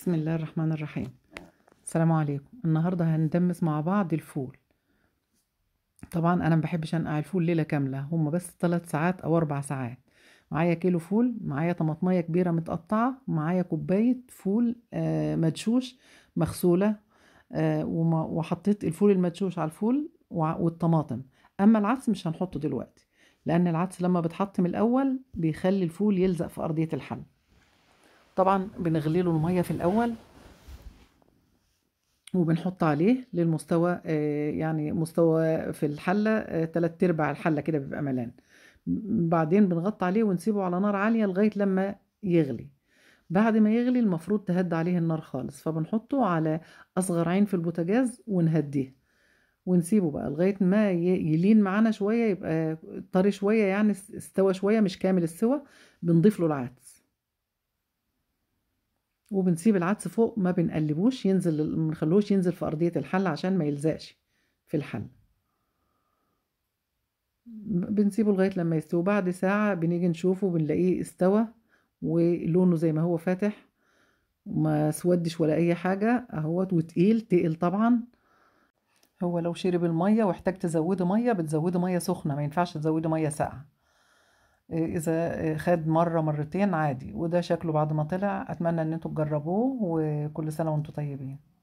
بسم الله الرحمن الرحيم السلام عليكم النهارده هندمس مع بعض الفول طبعا انا ما بحبش انقع الفول ليله كامله هما بس ثلاث ساعات او اربع ساعات معايا كيلو فول معايا طماطميه كبيره متقطعه معايا كوبايه فول آه، مدشوش مغسوله آه، وحطيت الفول المدشوش على الفول والطماطم اما العدس مش هنحطه دلوقتي لان العدس لما بتحطم من الاول بيخلي الفول يلزق في ارضيه الحل طبعا بنغلي له الميه في الاول وبنحط عليه للمستوى آه، يعني مستوى في الحله آه، تلات ارباع الحله كده بيبقى ملان بعدين بنغطي عليه ونسيبه على نار عاليه لغايه لما يغلي بعد ما يغلي المفروض تهد عليه النار خالص فبنحطه على اصغر عين في البوتاجاز ونهديه ونسيبه بقى لغايه ما يلين معانا شويه يبقى طري شويه يعني استوى شويه مش كامل السوى بنضيف له العدس وبنسيب العدس فوق ما بنقلبوش ينزل ما نخلوش ينزل في ارضيه الحل عشان ما يلزقش في الحل بنسيبه لغايه لما يستوي بعد ساعه بنيجي نشوفه بنلاقيه استوى ولونه زي ما هو فاتح وما سودش ولا اي حاجه اهوت وتقيل تقل طبعا هو لو شرب الميه واحتاج تزودي ميه بتزودي ميه سخنه ما ينفعش تزودي ميه ساقعه اذا خد مره مرتين عادي وده شكله بعد ما طلع اتمنى ان انتوا تجربوه وكل سنه وانتوا طيبين